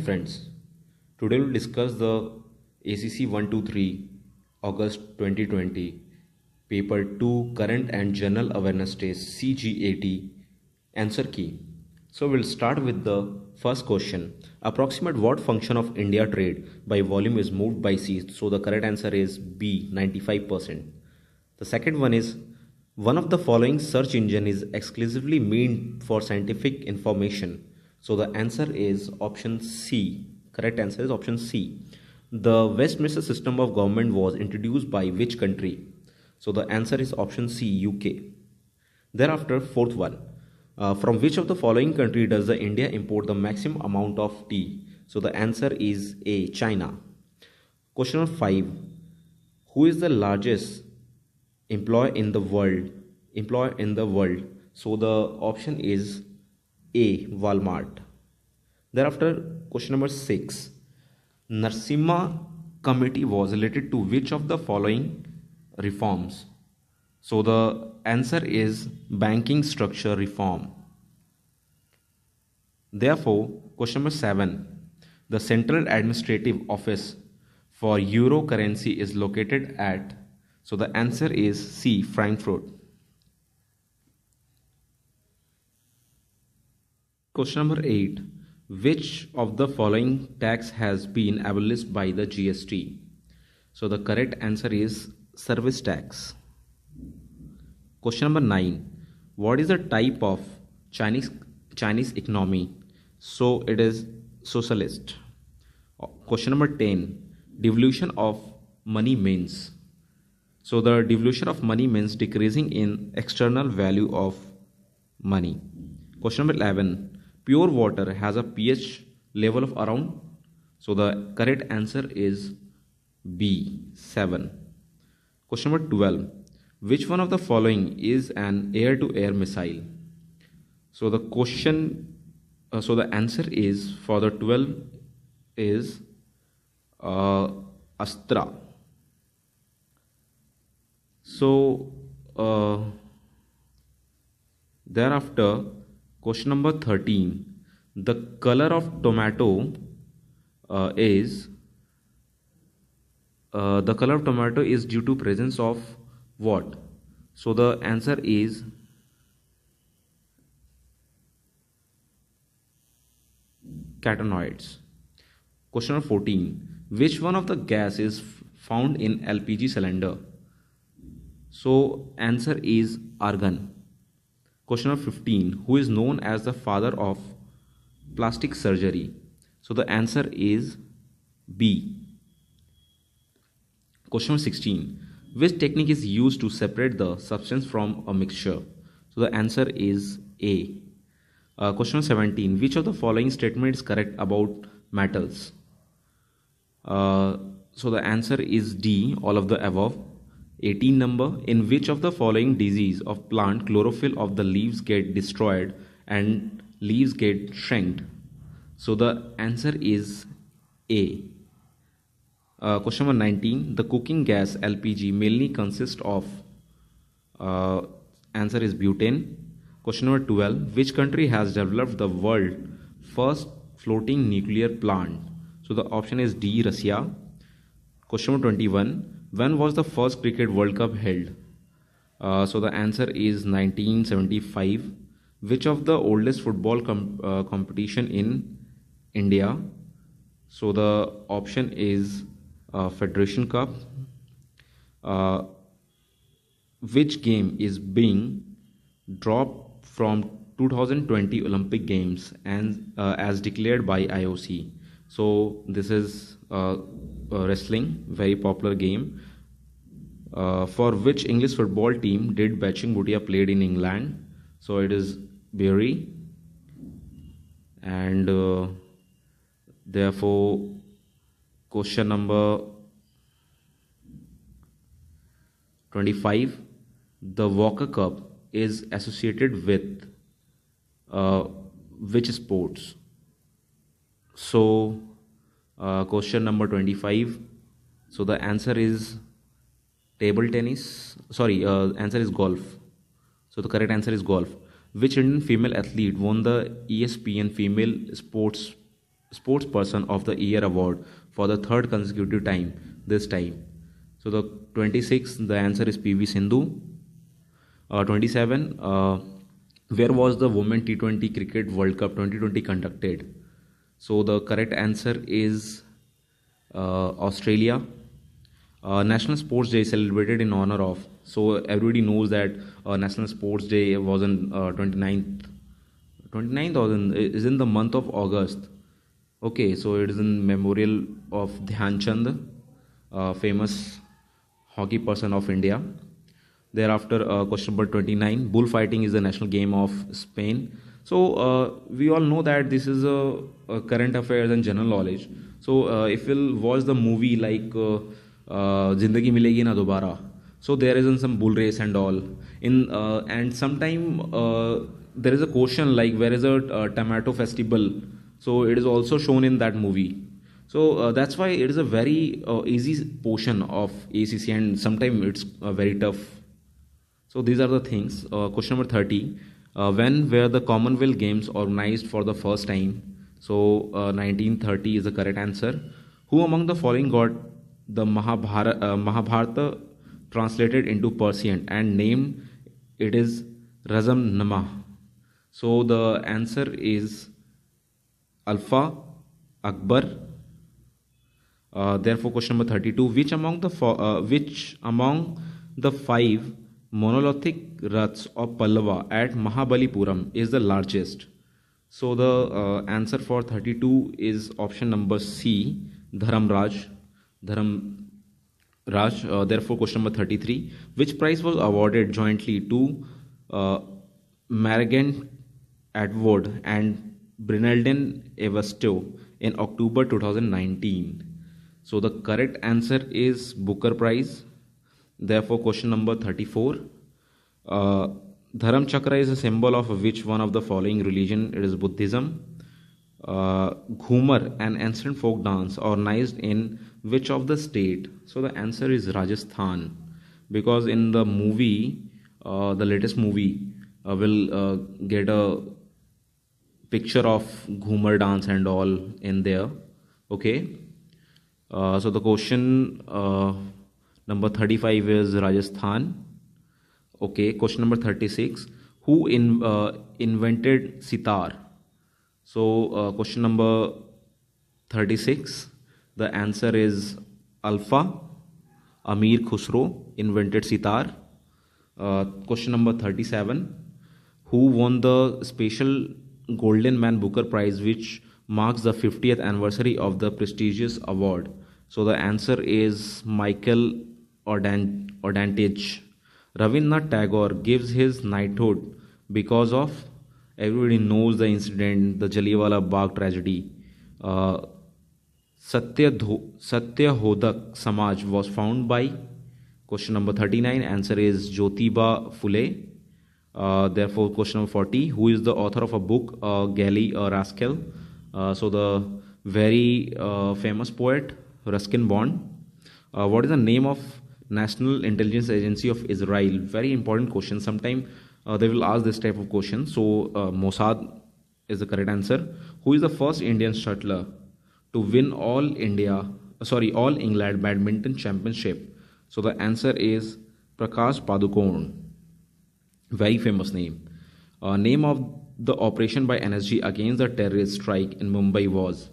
friends, today we'll discuss the ACC 123 August 2020 paper 2 current and general awareness test CGAT answer key. So we'll start with the first question. Approximate what function of India trade by volume is moved by sea? So the correct answer is B 95%. The second one is one of the following search engine is exclusively meant for scientific information so the answer is option C. Correct answer is option C. The Westminster system of government was introduced by which country? So the answer is option C, UK. Thereafter, fourth one. Uh, from which of the following country does the India import the maximum amount of tea? So the answer is A, China. Question number 5. Who is the largest employer in the world? Employer in the world. So the option is a. Walmart. Thereafter, question number 6. Narsimha committee was related to which of the following reforms? So the answer is banking structure reform. Therefore, question number 7. The central administrative office for euro currency is located at so the answer is C Frankfurt. Question number 8. Which of the following tax has been abolished by the GST? So the correct answer is service tax. Question number 9. What is the type of Chinese Chinese economy? So it is socialist. Question number 10. Devolution of money means. So the devolution of money means decreasing in external value of money. Question number 11 pure water has a pH level of around so the correct answer is B 7 question number 12 which one of the following is an air to air missile so the question uh, so the answer is for the 12 is uh, Astra so uh, thereafter Question number 13. The color of tomato uh, is uh, the color of tomato is due to presence of what? So the answer is catenoids. Question number 14. Which one of the gas is found in LPG cylinder? So answer is argon. Question number 15 Who is known as the father of plastic surgery? So the answer is B. Question 16 Which technique is used to separate the substance from a mixture? So the answer is A. Uh, question 17 Which of the following statement is correct about metals? Uh, so the answer is D. All of the above. 18 number in which of the following disease of plant chlorophyll of the leaves get destroyed and leaves get shrinked so the answer is a uh, question number 19 the cooking gas lpg mainly consists of uh, answer is butane question number 12 which country has developed the world first floating nuclear plant so the option is d russia question number 21 when was the first Cricket World Cup held? Uh, so the answer is 1975. Which of the oldest football com- uh, competition in India? So the option is uh, Federation Cup. Uh, which game is being dropped from 2020 Olympic Games and uh, as declared by IOC? So this is uh, wrestling, very popular game. Uh, for which English football team did Bachin Bhutia played in England? So it is Bury, and uh, therefore question number 25 the walker cup is associated with uh, which sports so, uh, question number 25. So, the answer is table tennis. Sorry, uh, answer is golf. So, the correct answer is golf. Which Indian female athlete won the ESPN Female Sports Sports Person of the Year award for the third consecutive time this time? So, the 26, the answer is PV Sindhu. Uh, 27, uh, where was the Women T20 Cricket World Cup 2020 conducted? So the correct answer is uh, Australia. Uh, National Sports Day is celebrated in honor of. So everybody knows that uh, National Sports Day was on uh, 29th. 29th or in, is in the month of August. Okay, so it is in memorial of Dhyan Chand, uh, famous hockey person of India. Thereafter, uh, question number 29 bullfighting is the national game of Spain so uh, we all know that this is a, a current affairs and general knowledge. So uh, if you'll watch the movie like uh, uh, Zindagi Milegi Na Dobara, so there some bull race and all. In uh, and sometime uh, there is a question like where is a uh, tomato festival. So it is also shown in that movie. So uh, that's why it is a very uh, easy portion of ACC and sometimes it's uh, very tough. So these are the things. question number thirty. Uh, when were the Commonwealth Games organized for the first time? So, uh, 1930 is the correct answer. Who among the following got the Mahabharata, uh, Mahabharata translated into Persian and named it is Razam Nama? So, the answer is Alpha Akbar. Uh, therefore, question number 32 which among the uh, which among the five monolithic Raths of Pallava at Mahabalipuram is the largest. So the uh, answer for 32 is option number C, Dharamraj. Dharam Raj. Uh, therefore, question number 33, which prize was awarded jointly to uh, Marigan Atwood and Brinalden Evasto in October 2019? So the correct answer is Booker Prize Therefore, question number 34. Uh, Dharam chakra is a symbol of which one of the following religion? It is Buddhism. Uh, Ghumar, an ancient folk dance organized in which of the state? So the answer is Rajasthan, because in the movie, uh, the latest movie, uh, will uh, get a picture of Ghumar dance and all in there. Okay. Uh, so the question uh, Number 35 is Rajasthan. Okay, question number 36. Who in, uh, invented sitar? So, uh, question number 36. The answer is Alpha. Amir Khusro invented sitar. Uh, question number 37. Who won the special Golden Man Booker Prize, which marks the 50th anniversary of the prestigious award? So the answer is Michael advantage. Ravindranath Tagore gives his knighthood because of everybody knows the incident, the Jallianwala Bagh tragedy. Uh, Hoda Samaj was found by question number 39. Answer is Jyotiba Phule. Uh, therefore, question number 40 Who is the author of a book, uh, Gally uh, Rascal? Uh, so, the very uh, famous poet Ruskin Bond. Uh, what is the name of National Intelligence Agency of Israel. Very important question. Sometime uh, they will ask this type of question. So uh, Mossad is the correct answer. Who is the first Indian shuttler to win all India, uh, sorry, all England badminton championship? So the answer is Prakash Padukone. Very famous name. Uh, name of the operation by NSG against the terrorist strike in Mumbai was.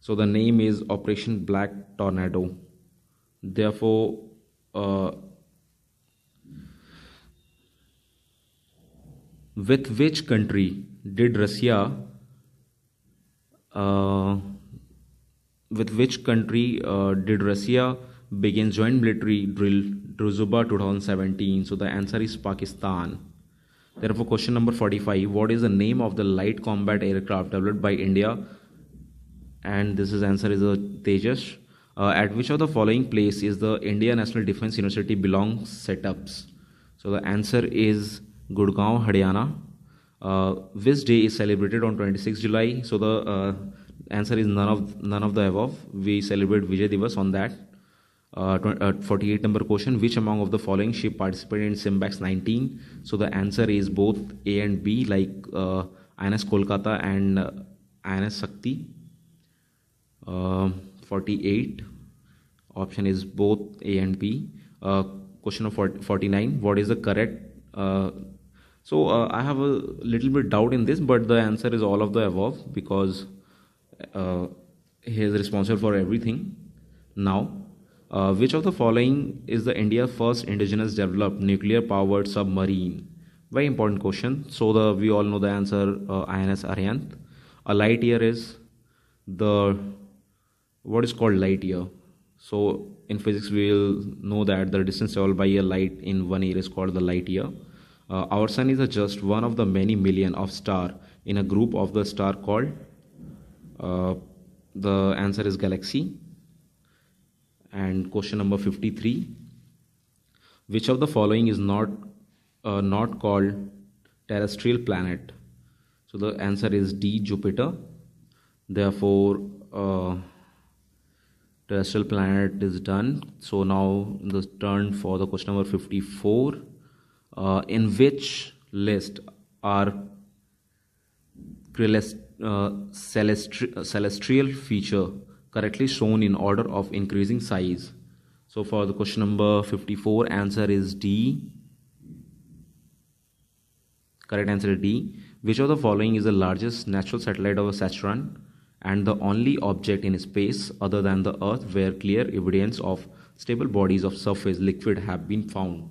So the name is Operation Black Tornado. Therefore, uh, with which country did Russia uh, with which country uh, did Russia begin joint military drill Druzuba 2017 so the answer is Pakistan therefore question number 45 what is the name of the light combat aircraft developed by India and this is answer is a uh, Tejas uh, at which of the following place is the India National Defense University belongs setups? So the answer is Gurgaon, Haryana. Uh, day is celebrated on 26 July? So the uh, answer is none of none of the above. We celebrate Vijay Divas on that. Uh, uh 48 number question which among of the following ship participated in simbax 19 so the answer is both a and b like uh, ins kolkata and uh, ins sakti uh, 48 option is both a and b uh, question of 49 what is the correct uh, so uh, i have a little bit doubt in this but the answer is all of the above because uh, he is responsible for everything now uh, which of the following is the india first indigenous developed nuclear powered submarine very important question so the we all know the answer uh, ins aryant a light year is the what is called light year so in physics we will know that the distance traveled by a light in one year is called the light year uh, our sun is just one of the many million of star in a group of the star called uh, the answer is galaxy and question number 53 which of the following is not uh, not called terrestrial planet so the answer is d jupiter therefore uh, terrestrial planet is done so now the turn for the question number 54 uh, in which list are uh, celest uh, celestial feature correctly shown in order of increasing size so for the question number 54 answer is d correct answer is d which of the following is the largest natural satellite of saturn and the only object in space other than the Earth where clear evidence of stable bodies of surface liquid have been found.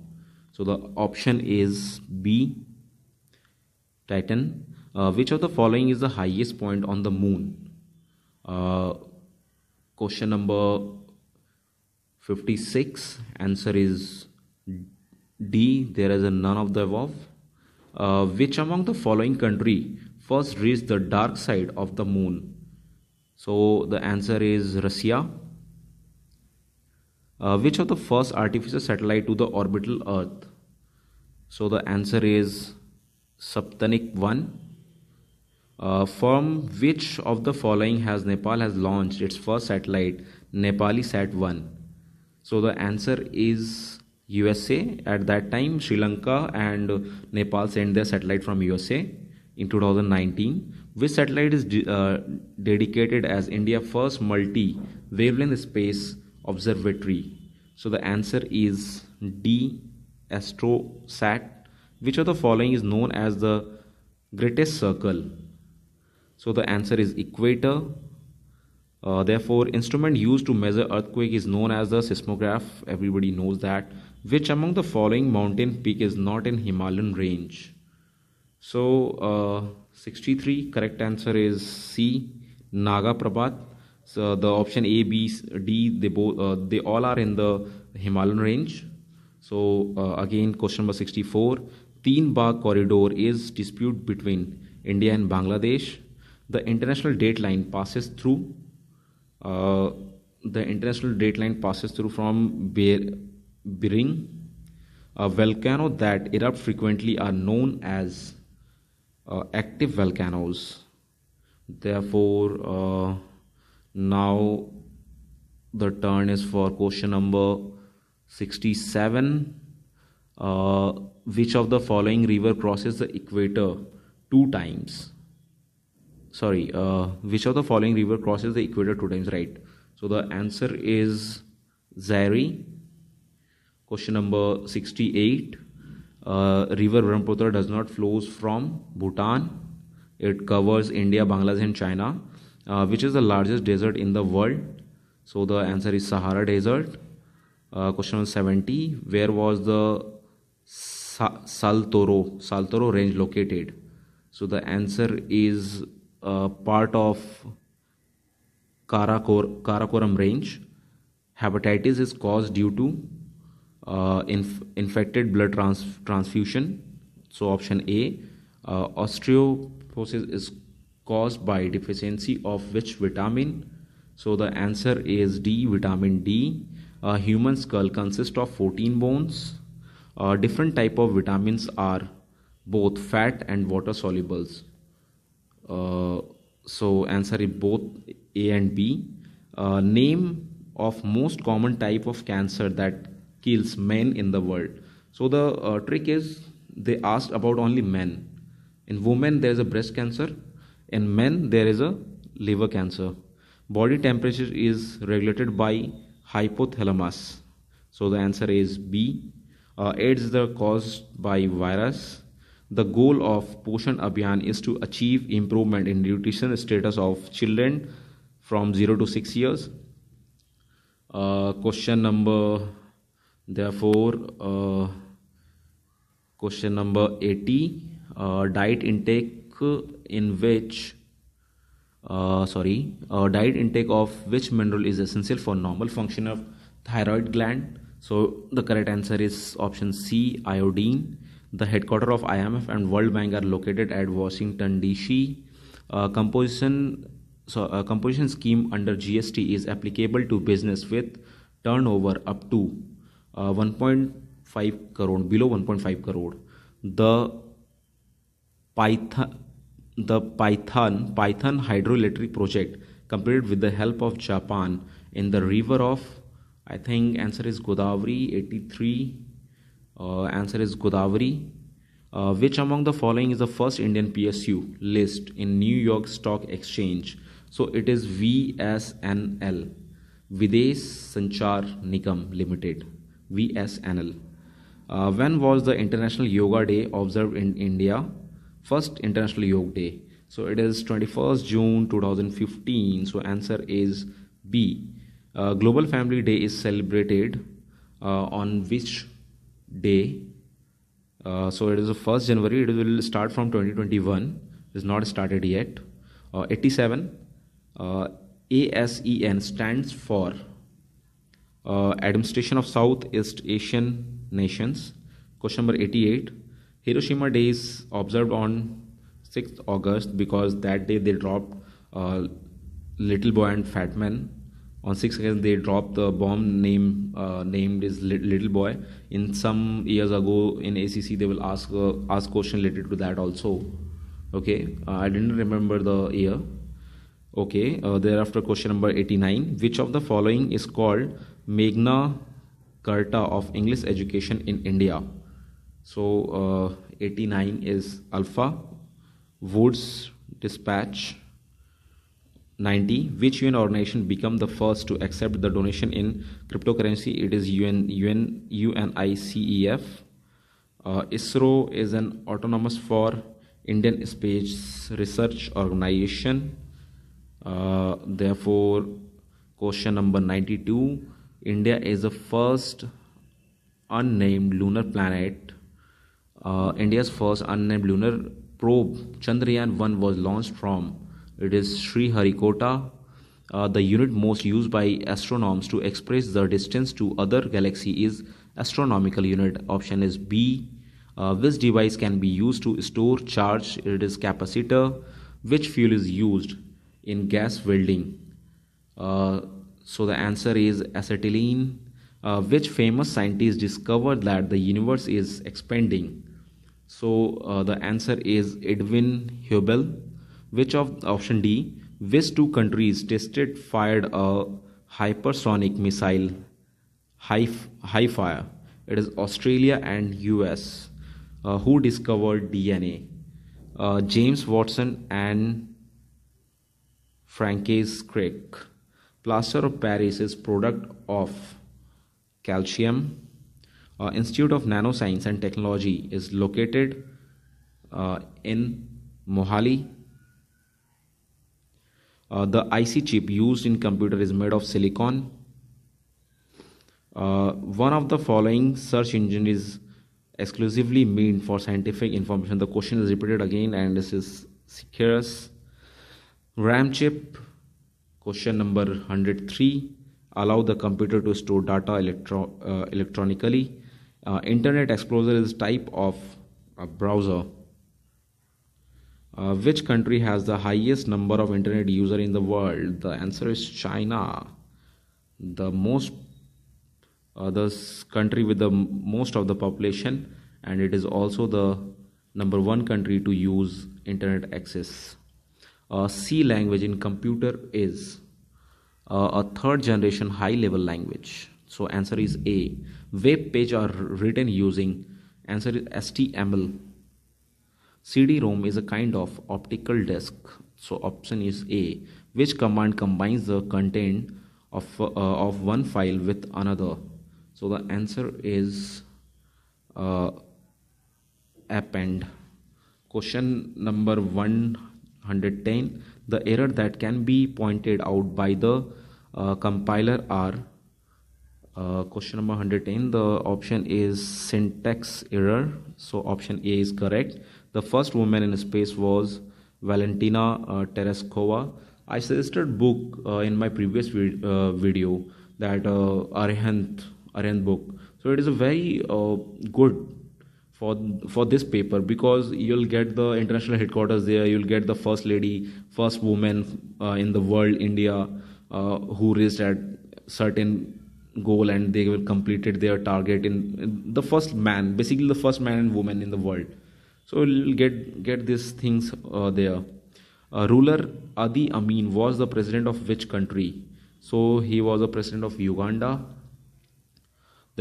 So the option is B, Titan. Uh, which of the following is the highest point on the moon? Uh, question number 56, answer is D, there is a none of the above. Uh, which among the following country first reached the dark side of the moon? So the answer is Russia. Uh, which of the first artificial satellite to the orbital Earth? So the answer is Saptanik 1. Uh, from which of the following has Nepal has launched its first satellite, Nepali Sat 1? So the answer is USA. At that time, Sri Lanka and Nepal sent their satellite from USA in 2019. Which satellite is uh, dedicated as India's first multi wavelength space observatory? So the answer is D. Astrosat. Which of the following is known as the greatest circle? So the answer is equator. Uh, therefore, instrument used to measure earthquake is known as the seismograph. Everybody knows that. Which among the following mountain peak is not in Himalayan range? So uh, 63 correct answer is C Naga Prabhat. So the option A, B, D they both uh, they all are in the Himalayan range. So uh, again question number 64. Teen Bagh corridor is dispute between India and Bangladesh. The international date line passes through. Uh, the international date line passes through from Bering. A volcano that erupts frequently are known as uh, active volcanoes. Therefore, uh, now the turn is for question number 67 uh, which of the following river crosses the equator two times sorry uh, which of the following river crosses the equator two times right so the answer is Zari question number 68 uh, river Brahmaputra does not flows from Bhutan. It covers India, Bangladesh, and China, uh, which is the largest desert in the world. So the answer is Sahara Desert. Uh, question number 70. Where was the Sa- Saltoro, Saltoro range located? So the answer is uh, part of Karakor- Karakoram range. Hepatitis is caused due to uh, inf- infected blood trans- transfusion. So, option A, uh, osteoporosis is caused by deficiency of which vitamin? So, the answer is D, vitamin D. A human skull consists of 14 bones. Uh, different type of vitamins are both fat and water solubles. Uh, so, answer is both A and B. Uh, name of most common type of cancer that kills men in the world. So the uh, trick is they asked about only men. In women there is a breast cancer, in men there is a liver cancer. Body temperature is regulated by hypothalamus. So the answer is B. Uh, AIDS is caused by virus. The goal of Poshan Abhiyan is to achieve improvement in nutrition status of children from 0 to 6 years. Uh, question number therefore uh, question number 80 uh, diet intake in which uh, sorry uh, diet intake of which mineral is essential for normal function of thyroid gland so the correct answer is option c iodine the headquarter of imf and world bank are located at washington dc uh, composition so uh, composition scheme under gst is applicable to business with turnover up to uh, 1.5 crore below 1.5 crore the python the python python hydroelectric project completed with the help of japan in the river of i think answer is godavari 83 uh, answer is godavari uh, which among the following is the first indian psu list in new york stock exchange so it is vsnl videsh sanchar nigam limited VSNL. Uh, when was the International Yoga Day observed in India? First International Yoga Day. So it is 21st June 2015. So answer is B. Uh, Global Family Day is celebrated uh, on which day? Uh, so it is the 1st January. It will start from 2021. It is not started yet. Uh, 87. Uh, ASEN stands for uh, administration of Southeast Asian nations. Question number 88. Hiroshima Day is observed on 6th August because that day they dropped uh, Little Boy and Fat Man. On 6th August they dropped the bomb name uh, named is Little Boy. In some years ago in ACC they will ask uh, ask question related to that also. Okay, uh, I didn't remember the year. Okay, uh, thereafter question number 89. Which of the following is called Magna Carta of English Education in India. So uh, 89 is Alpha, Woods Dispatch 90, which UN organization become the first to accept the donation in cryptocurrency? It is UN, UN, UNICEF. Uh, ISRO is an autonomous for Indian Space Research Organization. Uh, therefore, question number 92 India is the first unnamed lunar planet. Uh, India's first unnamed lunar probe, Chandrayaan 1, was launched from. It is Sriharikota, uh, the unit most used by astronomers to express the distance to other galaxy is astronomical unit. Option is B. Uh, this device can be used to store charge. It is capacitor. Which fuel is used in gas welding? Uh, so the answer is acetylene. Uh, which famous scientist discovered that the universe is expanding? So uh, the answer is Edwin Hubble. Which of option D? Which two countries tested fired a hypersonic missile high, fire? It is Australia and US. Uh, who discovered DNA? Uh, James Watson and Francis Crick plaster of paris is product of calcium uh, institute of nanoscience and technology is located uh, in mohali uh, the IC chip used in computer is made of silicon. Uh, one of the following search engine is exclusively meant for scientific information. The question is repeated again and this is Securus. RAM chip Question number 103 Allow the computer to store data electro, uh, electronically. Uh, Internet Explorer is type of a uh, browser. Uh, which country has the highest number of internet user in the world? The answer is China. The most uh, the country with the most of the population and it is also the number one country to use internet access uh, C language in computer is uh, a third generation high level language. So answer is A. Web page are written using answer is HTML. CD-ROM is a kind of optical disk. So option is A. Which command combines the content of uh, of one file with another? So the answer is uh, append. Question number one 110 the error that can be pointed out by the uh, compiler are uh, question number 110 the option is syntax error so option a is correct the first woman in space was valentina uh, tereskova i suggested book uh, in my previous uh, video that uh, arihant book so it is a very uh, good for for this paper because you'll get the international headquarters there you'll get the first lady first woman uh, in the world india uh, who reached at certain goal and they will completed their target in, in, the first man basically the first man and woman in the world so you'll get get these things uh, there uh, ruler adi amin was the president of which country so he was the president of uganda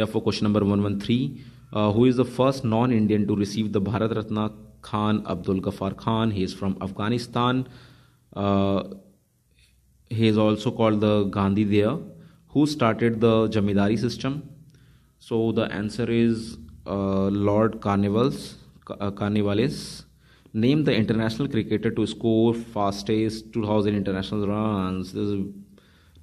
therefore question number 113 uh, who is the first non Indian to receive the Bharat Ratna Khan Abdul Ghaffar Khan. He is from Afghanistan. Uh, he is also called the Gandhi Dea, who started the Jamidari system. So the answer is uh, Lord Carnivals, uh, Carnivales. Name the international cricketer to score fastest 2000 international runs. This is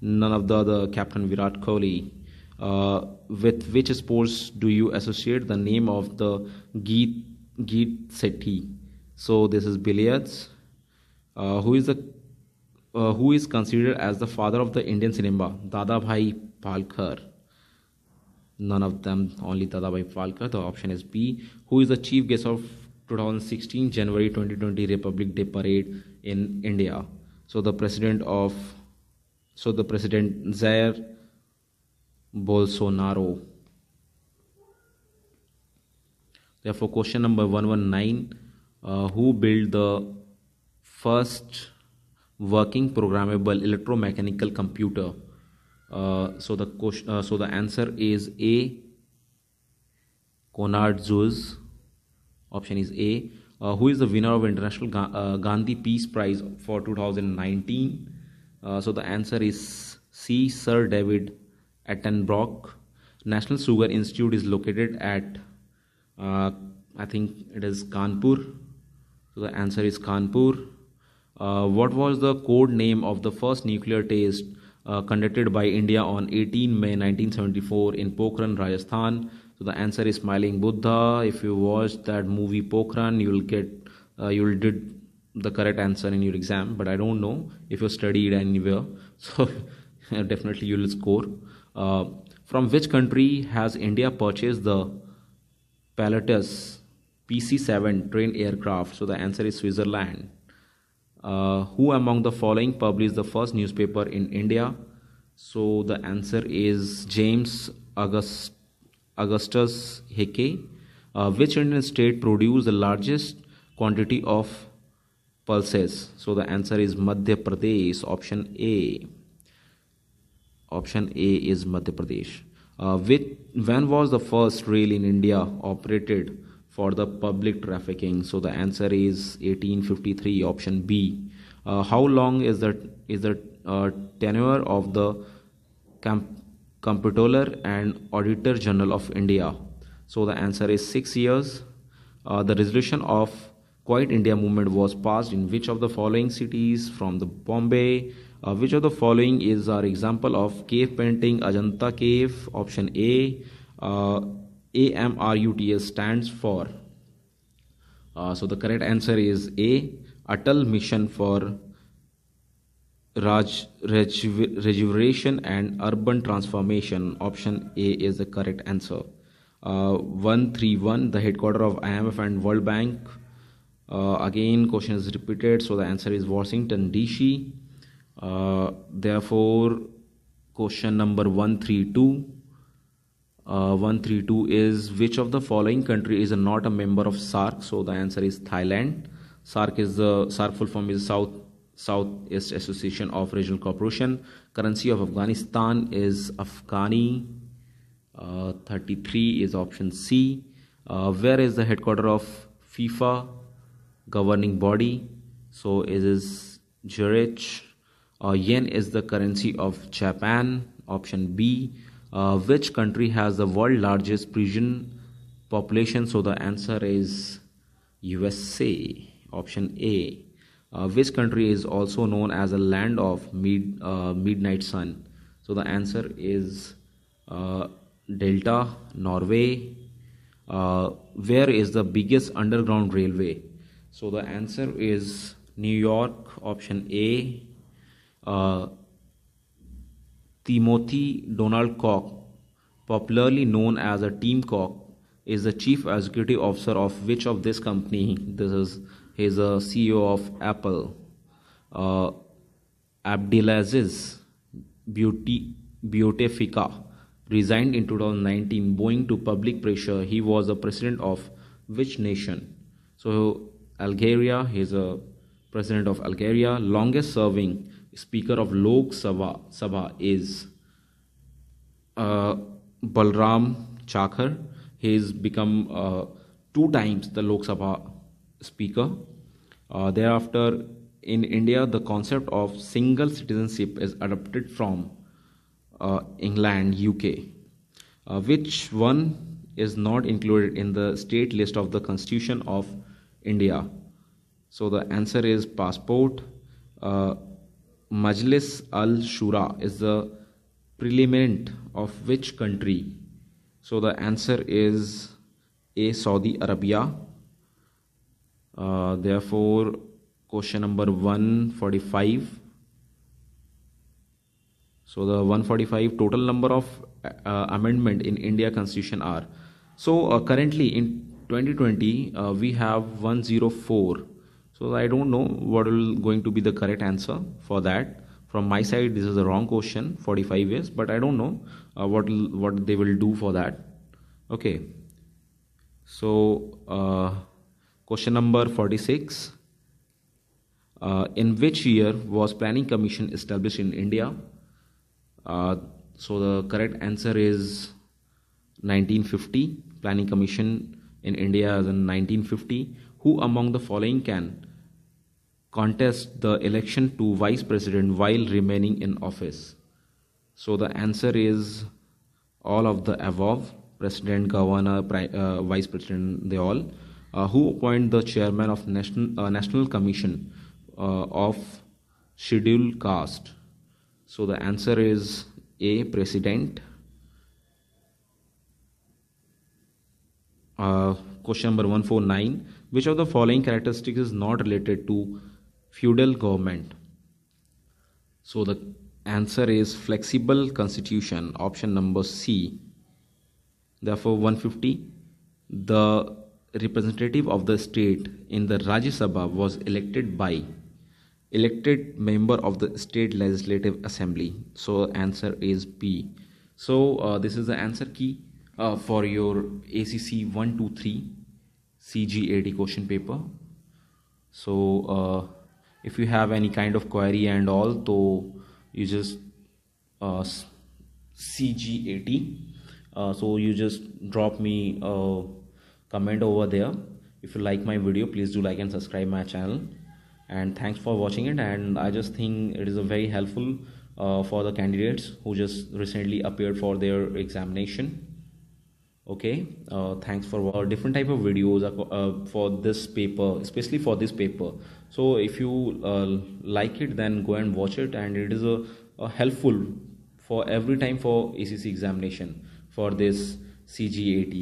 none of the other Captain Virat Kohli uh, with which sports do you associate the name of the Geet, Geet Sethi? So this is billiards. Uh, who is the uh, who is considered as the father of the Indian cinema? Dada Bhai Palkar. None of them, only Dada Bhai Palkar. The option is B. Who is the chief guest of 2016 January 2020 Republic Day parade in India? So the president of so the president Zaire Bolsonaro. Therefore, question number 119 uh, Who built the first working programmable electromechanical computer? Uh, so the question, uh, so the answer is A. Konrad Zuse. Option is A. Uh, who is the winner of International Ga uh, Gandhi Peace Prize for 2019? Uh, so the answer is C. Sir David Attenborough. National Sugar Institute is located at uh, I think it is Kanpur. So the answer is Kanpur. Uh, what was the code name of the first nuclear test uh, conducted by India on 18 May 1974 in Pokhran, Rajasthan? So the answer is Smiling Buddha. If you watch that movie Pokhran, you'll get uh, you'll did the correct answer in your exam. But I don't know if you studied anywhere. So definitely you'll score. Uh, from which country has India purchased the Pilatus PC-7 trained aircraft? So the answer is Switzerland. Uh, who among the following published the first newspaper in India? So the answer is James August, Augustus Hickey. Uh, which Indian state produced the largest quantity of pulses? So the answer is Madhya Pradesh, option A. Option A is Madhya Pradesh. Uh, with, when was the first rail in India operated for the public trafficking? So the answer is 1853. Option B. Uh, how long is the is the uh, tenure of the Comptroller and Auditor General of India? So the answer is six years. Uh, the resolution of Quiet India movement was passed in which of the following cities from the Bombay? Uh, which of the following is our example of cave painting Ajanta cave option A uh, AMRUTS stands for uh, so the correct answer is A Atal mission for Raj, reju, rejuvenation and urban transformation option A is the correct answer uh, 131 the headquarter of IMF and World Bank uh, again question is repeated so the answer is Washington DC uh, therefore, question number 132. Uh, 132 is which of the following country is not a member of SARC? So the answer is Thailand. SARC is the SARC full form is South Southeast Association of Regional Cooperation. Currency of Afghanistan is Afghani. Uh, 33 is option C. Uh, where is the headquarter of FIFA governing body? So it is Zurich. Uh, yen is the currency of Japan. Option B. Uh, which country has the world largest prison population? So the answer is USA. Option A. Uh, which country is also known as a land of mid, uh, midnight sun? So the answer is uh, Delta, Norway. Uh, where is the biggest underground railway? So the answer is New York, option A uh, Timothy Donald Koch, popularly known as a Team Koch, is the chief executive officer of which of this company? This is he's a CEO of Apple. Uh, Abdelaziz Beauty Beautifica resigned in 2019 owing to public pressure. He was the president of which nation? So Algeria. he's a president of Algeria, longest serving Speaker of Lok Sabha, Sabha is uh, Balram Chakhar. He has become uh, two times the Lok Sabha Speaker. Uh, thereafter, in India, the concept of single citizenship is adopted from uh, England, UK, uh, which one is not included in the state list of the Constitution of India. So the answer is passport. Uh, Majlis al Shura is the parliament of which country? So the answer is A. Saudi Arabia. Uh, therefore, question number 145. So the 145 total number of uh, amendment in India constitution are. So uh, currently in 2020 uh, we have 104 so I don't know what will going to be the correct answer for that. From my hmm. side, this is a wrong question, 45 years, but I don't know uh, what what they will do for that. Okay. So uh, question number 46. Uh, in which year was Planning Commission established in India? Uh, so the correct answer is 1950. Planning Commission in India is in 1950 who among the following can contest the election to vice president while remaining in office? So the answer is all of the above president, governor, uh, vice president, they all. Uh, who appoint the chairman of national uh, national commission uh, of scheduled caste? So the answer is A president. Uh, question number 149 which of the following characteristics is not related to feudal government so the answer is flexible constitution option number c therefore 150 the representative of the state in the Rajya Sabha was elected by elected member of the state legislative assembly so answer is b so uh, this is the answer key uh, for your acc 123 CGAD question paper so uh, if you have any kind of query and all so you just uh, cgat uh, so you just drop me a comment over there if you like my video please do like and subscribe my channel and thanks for watching it and i just think it is a very helpful uh, for the candidates who just recently appeared for their examination okay uh, thanks for uh, different type of videos uh, uh, for this paper especially for this paper so if you uh, like it then go and watch it and it is a, a helpful for every time for acc examination for this cgat